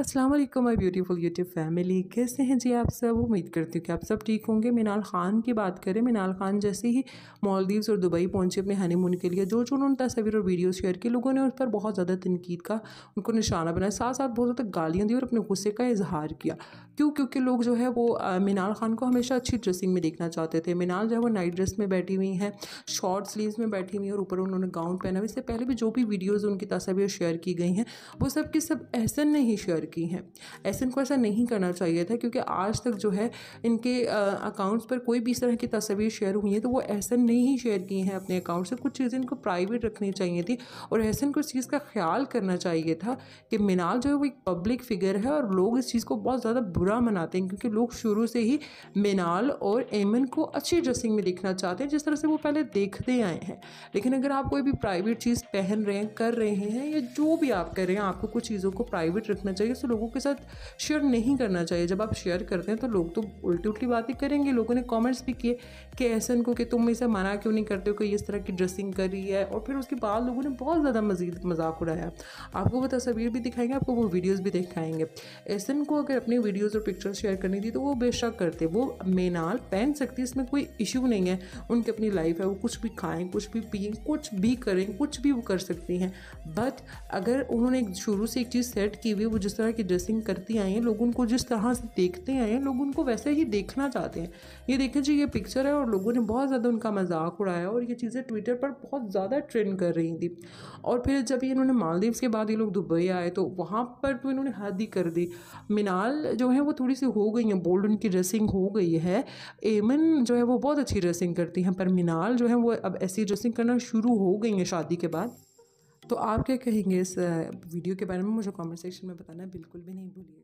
अस्सलाम वालेकुम my beautiful YouTube family कैसे हैं जी आप सब उम्मीद करती हूँ कि आप सब ठीक होंगे मिनाल ख़ान की बात करें मिनाल ख़ान जैसे ही मालदीव्स और दुबई पहुंचे अपने हनीमून के लिए जो जो उन्होंने तस्वीर और वीडियो शेयर की लोगों ने उस पर बहुत ज़्यादा तनकीद का उनको निशाना बनाया साथ साथ बहुत ज़्यादा गालियाँ दी और अपने गुस्से का इजहार किया क्यों क्योंकि लोग जो है वो मिनाल ख़ान को हमेशा अच्छी ड्रेसिंग में देखना चाहते थे मिनाल जो है वो नाइट ड्रेस में बैठी हुई हैं शॉर्ट स्लीव्स में बैठी हुई और ऊपर उन्होंने गाउन पहना हुआ इससे पहले भी जो भी वीडियोज़ उनकी तस्वीर शेयर की गई हैं वो सब के सब ऐसा नहीं शेयर चुकी हैं ऐसे इनको ऐसा नहीं करना चाहिए था क्योंकि आज तक जो है इनके अकाउंट्स पर कोई भी इस तरह की तस्वीर शेयर हुई है तो वो ऐसा नहीं शेयर की हैं अपने अकाउंट से कुछ चीज़ें इनको प्राइवेट रखनी चाहिए थी और ऐसे को इस चीज़ का ख्याल करना चाहिए था कि मिनाल जो है वो एक पब्लिक फिगर है और लोग इस चीज़ को बहुत ज़्यादा बुरा मनाते हैं क्योंकि लोग शुरू से ही मिनाल और एमन को अच्छी ड्रेसिंग में देखना चाहते हैं जिस तरह से वो पहले देखते आए हैं लेकिन अगर आप कोई भी प्राइवेट चीज़ पहन रहे हैं कर रहे हैं या जो भी आप कर रहे हैं आपको कुछ चीज़ों को प्राइवेट रखना चाहिए ऐसे लोगों के साथ शेयर नहीं करना चाहिए जब आप शेयर करते हैं तो लोग तो उल्टी उल्टी बातें करेंगे लोगों ने कॉमेंट्स भी किए कि ऐसे को कि तुम इसे मना क्यों नहीं करते हो कि इस तरह की ड्रेसिंग कर रही है और फिर उसके बाद लोगों ने बहुत ज़्यादा मजीद मजाक उड़ाया आपको वो तस्वीर भी दिखाएंगे आपको वो वीडियोज़ भी दिखाएंगे ऐसन को अगर अपनी वीडियोज़ और पिक्चर्स शेयर करनी थी तो वो बेशक करते वो मेनाल पहन सकती इसमें कोई इशू नहीं है उनकी अपनी लाइफ है वो कुछ भी खाएं कुछ भी पिए कुछ भी करें कुछ भी वो कर सकती हैं बट अगर उन्होंने शुरू से एक चीज़ सेट की हुई वो जिस तरह की ड्रेसिंग करती आई हैं लोग उनको जिस तरह से देखते आए हैं लोग उनको वैसे ही देखना चाहते हैं ये देखें जी ये पिक्चर है और लोगों ने बहुत ज़्यादा उनका मजाक उड़ाया और ये चीज़ें ट्विटर पर बहुत ज़्यादा ट्रेंड कर रही थी और फिर जब ये इन्होंने मालदीव्स के बाद ये लोग दुबई आए तो वहाँ पर तो इन्होंने हद ही कर दी मिनाल जो है वो थोड़ी सी हो गई हैं बोल्ड उनकी ड्रेसिंग हो गई है एमन जो है वो बहुत अच्छी ड्रेसिंग करती हैं पर मिनाल जो है वो अब ऐसी ड्रेसिंग करना शुरू हो गई हैं शादी के बाद तो आप क्या कहेंगे इस वीडियो के बारे में मुझे कमेंट सेक्शन में बताना बिल्कुल भी नहीं भूलिए